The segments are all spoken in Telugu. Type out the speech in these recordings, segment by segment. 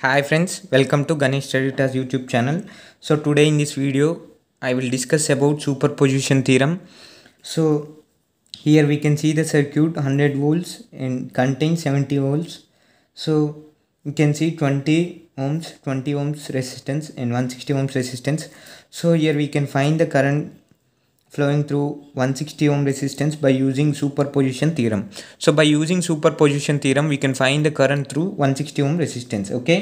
Hi friends, welcome to Ganesh Treditas YouTube channel. So today in this video, I will discuss about superposition theorem. So here we can see the circuit 100 volts and contains 70 volts. So you can see 20 ohms, 20 ohms resistance and 160 ohms resistance. So here we can find the current flowing through 160 ohm resistance by using superposition theorem so by using superposition theorem we can find the current through 160 ohm resistance okay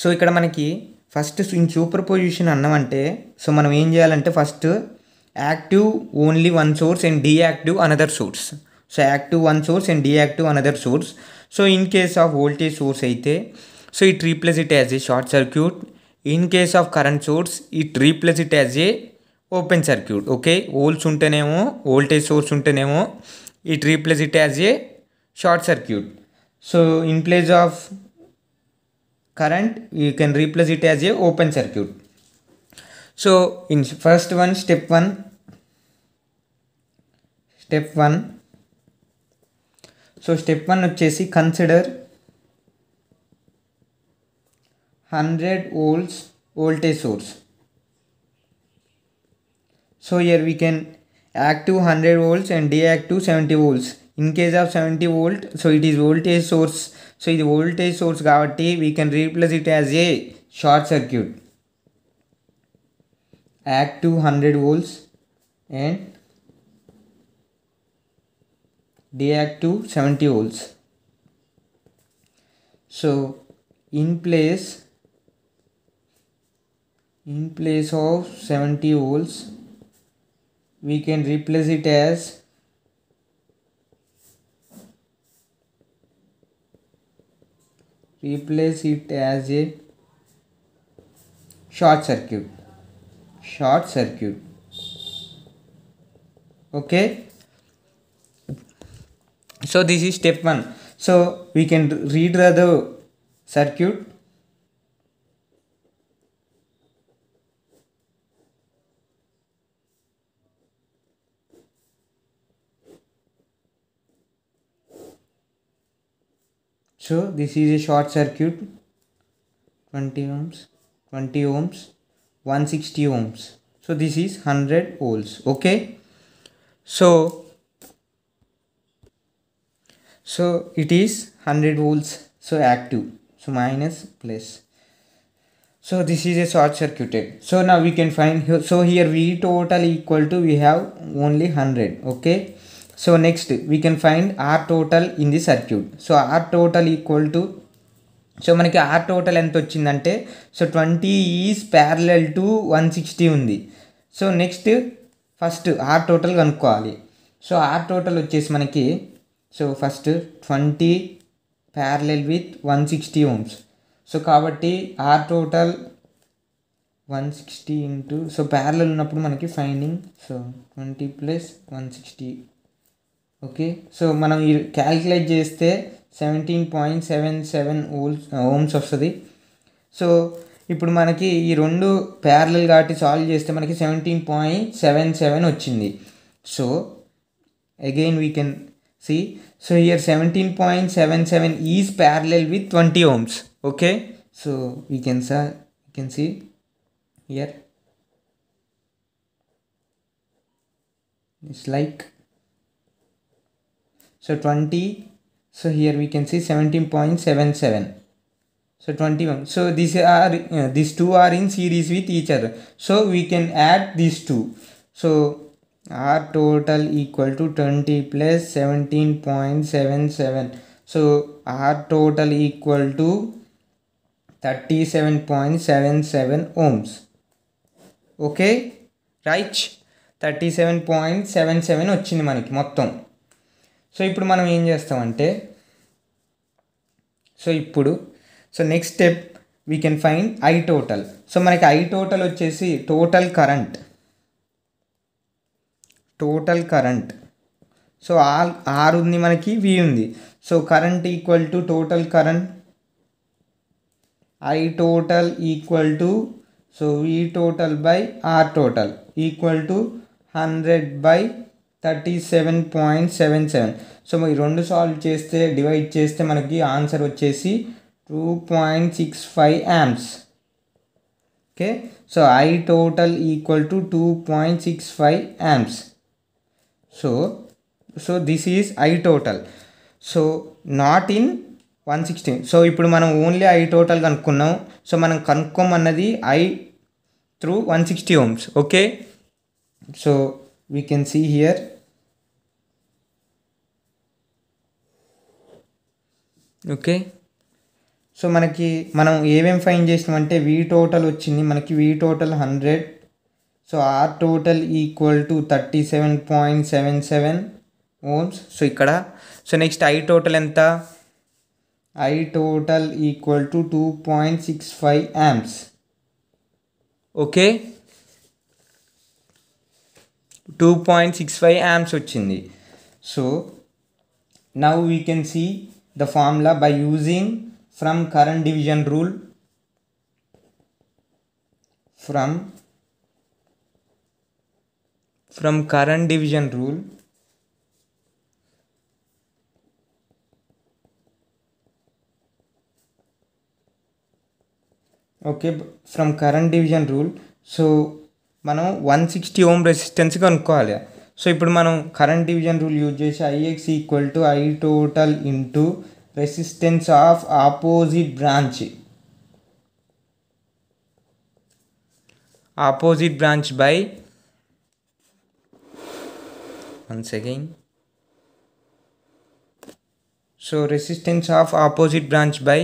so ఇక్కడ మనకి ఫస్ట్ ఇన్ సూపర్ పొజిషన్ అన్నామంటే సో మనం ఏం చేయాలంటే first active only one source and deactive another source so active one source and deactive another source so in case of voltage source అయితే so it replace it as a short circuit in case of current source it replace it as a open circuit okay volts उमो वोलटेज सोर्स उंटेमो it replace it as A short circuit so in place of current you can replace it as a open circuit so in first one step one step one so step one we consider hundred volts voltage source So here we can act to 100 volts and to 70 volts. In case of 70 volt, so it is voltage source. So the voltage source gravity, we can replace it as a short circuit. to 100 volts and to 70 volts. So in place in place of 70 volts we can replace it as replace it as a short circuit short circuit okay so this is step 1 so we can redraw the circuit So this is a short circuit 20 ohms, 20 ohms, 160 ohms. So this is 100 ohms. Okay. So so it is 100 volts. So active. So minus plus. So this is a short circuited. So now we can find. So here V total equal to we have only 100. Okay. So next we can find R total in the circuit. So R total equal to so మనకి ఆర్ టోటల్ ఎంత వచ్చిందంటే so twenty is parallel to one sixty ఉంది so next first R total కనుక్కోవాలి సో ఆర్ టోటల్ వచ్చేసి మనకి so first twenty parallel with one sixty ohms so కాబట్టి R total one sixty into so parallel ఉన్నప్పుడు మనకి finding so twenty plus one sixty okay so మనం ఈ క్యాలిక్యులేట్ చేస్తే seventeen point seven seven volts ohms వస్తుంది సో ఇప్పుడు మనకి ఈ రెండు ప్యారలల్ కాబట్టి సాల్వ్ చేస్తే మనకి సెవెంటీన్ పాయింట్ సెవెన్ సెవెన్ వచ్చింది so again we can see so here seventeen point seven seven is parallel with twenty ohms okay so we can సా we can see here it's like So 20, so here we can see 17.77. So 21. So these are uh, these two are in series with each other. So we can add these two. So r total equal to 20 plus 17.77. So r total equal to 37.77 ohms. Okay, right. Thirty seven point seven seven. Seven వచ్చింది మనకి మొత్తం సో ఇప్పుడు మనం ఏం చేస్తామంటే సో ఇప్పుడు so next step we can find I total so మనకి ఐ టోటల్ వచ్చేసి total current total current so all R ఉంది మనకి వి ఉంది so current equal to total current I total equal to so V total by R total equal to hundred by thirty seven point seven seven so ఈ రెండు సాల్వ్ చేస్తే డివైడ్ చేస్తే మనకి ఆన్సర్ వచ్చేసి two point six five amps okay so I total equal to two point six five amps so so this is I total so not in one sixteen so ఇప్పుడు మనం ఓన్లీ ఐ టోటల్ కనుక్కున్నాం సో మనం కనుక్కోమన్నది I through one sixty ohms okay so we can see here okay so మనకి మనం ఏమేమి ఫైన్ చేసినాం అంటే వీ టోటల్ వచ్చింది మనకి V total hundred so R total equal to thirty seven point seven seven ohms so ఇక్కడ సో నెక్స్ట్ ఐ టోటల్ ఎంత I total equal to two point six five amps okay two point six five amps वो now we can see the formula by using from current division rule from from current division rule okay from current division rule so మనం 160 ఓం రెసిస్టెన్స్ ని అనుకోవాలి సో ఇప్పుడు మనం கரண்ட் డివిజన్ రూల్ యూస్ చేసి Ix = I total * resistance of opposite branch opposite branch by once again so resistance of opposite branch by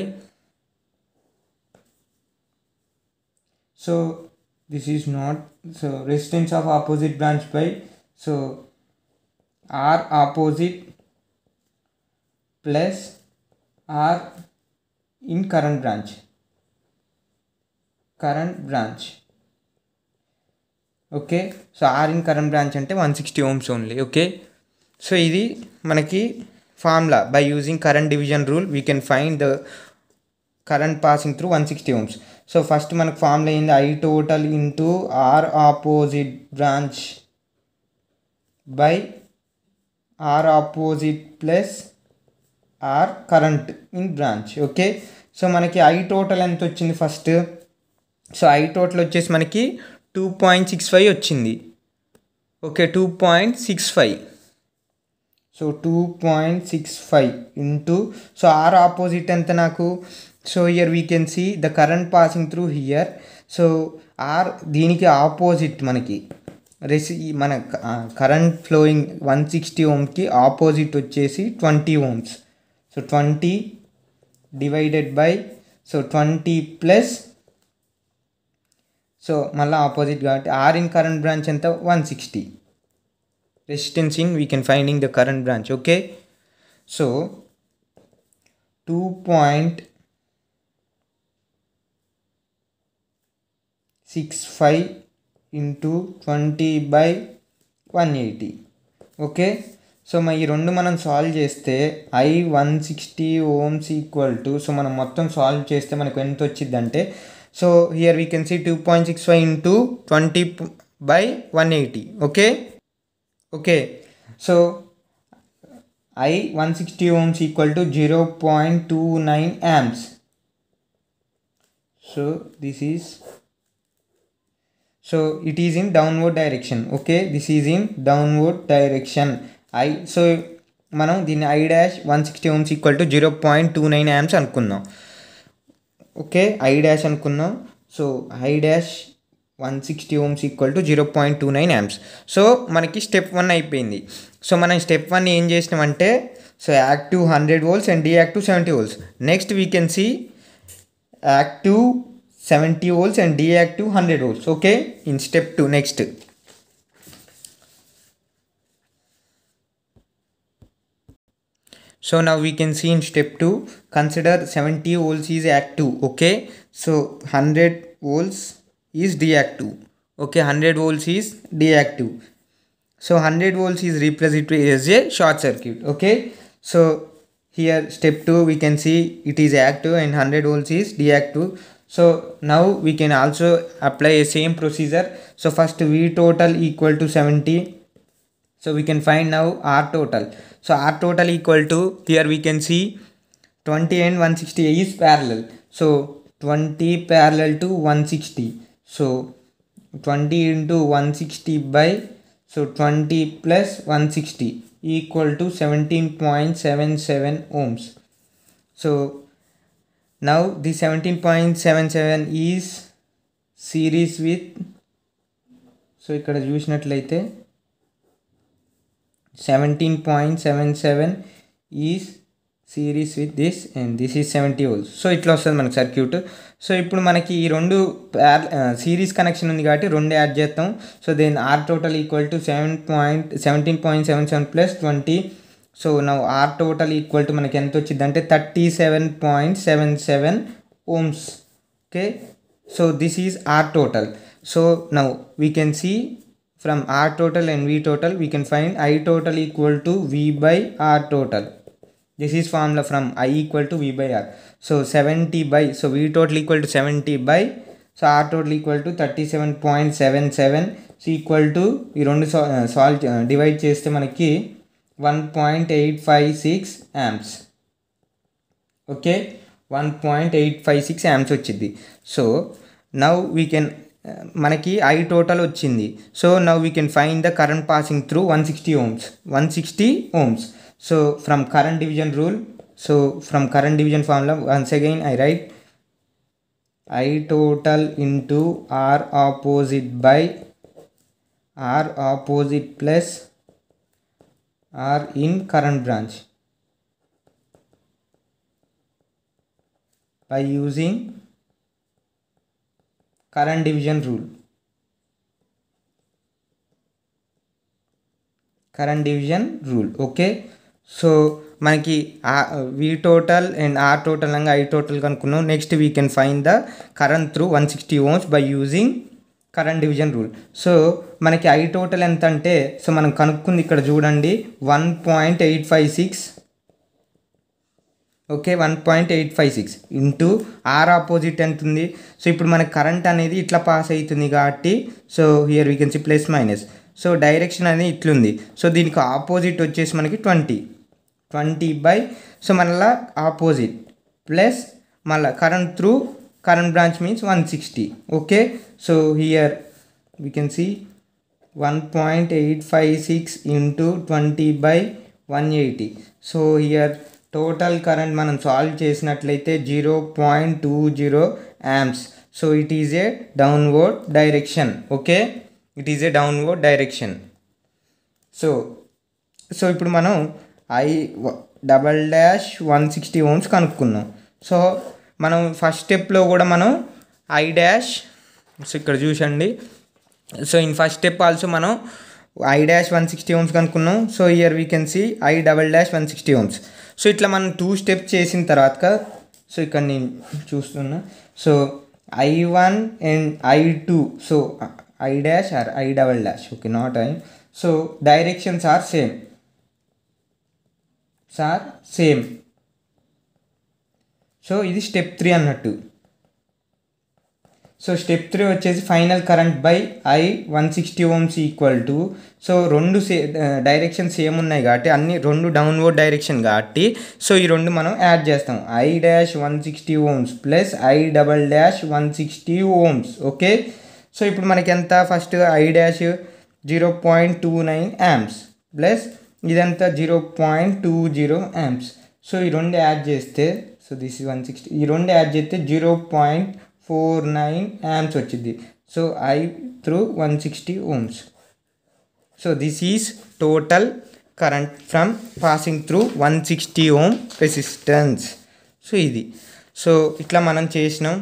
so this is not so resistance of opposite branch by so R opposite plus R in current branch current branch okay so R in current branch అంటే one sixty ohms only okay so ఇది మనకి formula by using current division rule we can find the current passing through one sixty ohms so first మనకు ఫామ్ అయింది I total into R opposite branch by R opposite plus R current in branch okay so మనకి ఐ టోటల్ ఎంత వచ్చింది ఫస్ట్ సో ఐ టోటల్ వచ్చేసి మనకి టూ పాయింట్ సిక్స్ ఫైవ్ వచ్చింది okay two point six five so two point six five into so R opposite ఎంత నాకు so here we can see the current passing through here so r దీనికి ఆపోజిట్ మనకి రెసి మన కరెంట్ ఫ్లోయింగ్ వన్ సిక్స్టీ ఓమ్కి ఆపోజిట్ వచ్చేసి twenty ohms so twenty divided by so twenty plus so మళ్ళీ ఆపోజిట్ కాబట్టి ఆర్ ఇన్ కరెంట్ బ్రాంచ్ ఎంత one sixty resistance in we can finding the current branch okay so two point six five into twenty by one eighty okay so మరి ఈ రెండు మనం సాల్వ్ చేస్తే I one sixty ohms equal to so మనం మొత్తం సాల్వ్ చేస్తే మనకు ఎంత వచ్చింది అంటే so here we can see two point six five into twenty by one eighty okay okay so I one sixty ohms equal to zero point two nine amps so this is So it is in downward direction. Okay, this is in downward direction. I so మనం దీన్ని I dash one sixty ohms equal to zero point two nine amps అనుకుందాం ఓకే ఐ డాష్ అనుకుందాం so I dash one sixty ohms equal to zero point two nine amps so మనకి స్టెప్ వన్ అయిపోయింది సో మనం స్టెప్ వన్ ఏం చేసినామంటే so active hundred volts and deactive seventy volts next we can see active 70 volts and D active 100 volts. Okay, in step 2, next. So now we can see in step 2, consider 70 volts is active. Okay, so 100 volts is deactive. Okay, 100 volts is deactive. So 100 volts is represented as a short circuit. Okay, so here step 2 we can see it is active and 100 volts is deactive so now we can also apply a same procedure so first v total equal to 70 so we can find now r total so r total equal to here we can see 20 and 160 is parallel so 20 parallel to 160 so 20 into 160 by so 20 plus 160 equal to 17.77 ohms so now the 17.77 is series with so ఇక్కడ చూసినట్లయితే seventeen point seven seven is series with this and this is seventy volts so ఇట్లా వస్తుంది మనకి సర్క్యూట్ సో ఇప్పుడు మనకి ఈ రెండు సిరీస్ కనెక్షన్ ఉంది కాబట్టి రెండు యాడ్ చేస్తాం so then R total equal to seven point seventeen point seven seven plus twenty so నా ఆర్ టోటల్ ఈక్వల్ టు మనకి ఎంత వచ్చింది అంటే thirty seven point seven seven ohms okay so this is R total so now we can see from R total and V total we can find I total equal to V by R total this is formula from I equal to V by R so seventy by so V total equal to seventy by so R total equal to thirty seven point seven seven so equal to ఈ రెండు సాల్వ్ డివైడ్ uh, చేస్తే మనకి one point eight five six amps okay one point eight five six amps వచ్చింది సో నవ్ వీ కెన్ మనకి ఐ టోటల్ వచ్చింది so now we can find the current passing through one sixty ohms one sixty ohms so from current division rule so from current division formula once again I write I total into R opposite by R opposite plus are in current branch. By using current division rule. current division rule okay so మనకి V total and R total అనగా ఐ టోటల్ కనుక్కున్నాం next we can find the current through one sixty ohms by using current division rule so మనకి ఐ టోటల్ ఎంత అంటే సో మనం కనుక్కుంది ఇక్కడ చూడండి one point eight five six okay one point eight five six into R opposite ఎంత ఉంది సో ఇప్పుడు మనకి కరెంట్ అనేది ఇట్లా పాస్ అవుతుంది కాబట్టి so here we can see plus minus so direction అనేది ఇట్లుంది సో దీనికి ఆపోజిట్ వచ్చేసి మనకి ట్వంటీ ట్వంటీ బై సో మనలా ఆపోజిట్ ప్లస్ మళ్ళీ current through current branch means 160 okay so here we can see 1.856 into 20 by 180 so here total current మనం సాల్వ్ చేసినట్లయితే zero point two zero amps so it is a downward direction okay it is a downward direction so so ఇప్పుడు మనం I double dash one sixty ohms కనుక్కున్నాం సో మనం ఫస్ట్ స్టెప్లో కూడా మనం ఐ డాష్ సో ఇక్కడ చూసండి so in first step also మనం I dash one sixty ohms కనుక్కున్నాం so here we can I double dash one sixty ohms so ఇట్లా మనం టూ స్టెప్ చేసిన తర్వాత సో ఇక్కడ నేను చూస్తున్నా so I one and I two so I dash or I double dash okay not I so directions are same sir same so ఇది స్టెప్ త్రీ అన్నట్టు సో స్టెప్ త్రీ వచ్చేసి final current by I one sixty ohms equal to so రెండు సే డైరెక్షన్ సేమ్ ఉన్నాయి కాబట్టి అన్ని రెండు డౌన్వర్డ్ డైరెక్షన్ కాబట్టి సో ఈ రెండు మనం యాడ్ చేస్తాం I dash one sixty ohms plus I double dash one sixty ohms okay so ఇప్పుడు మనకి ఎంత first I dash zero point two nine amps plus ఇదంతా zero point two zero amps so ఈ రెండు యాడ్ చేస్తే so this is one sixty ఈ రెండు యాడ్ చేస్తే zero point four nine amps వచ్చింది so I through one sixty ohms so this is total current from passing through one sixty ohm resistance so ఇది సో ఇట్లా మనం చేసినాం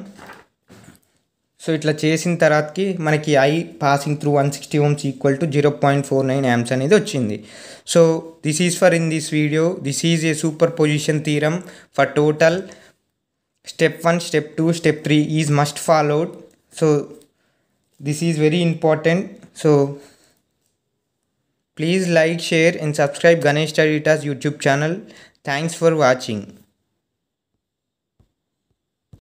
సో ఇట్లా చేసిన తర్వాతకి మనకి I passing through one sixty ohms equal to zero point four nine amps అనేది వచ్చింది so this is for in this video this is a superposition theorem for total step one step two step three is must followed so this is very important so please like share and subscribe Ganesh స్టడీటాస్ YouTube channel thanks for watching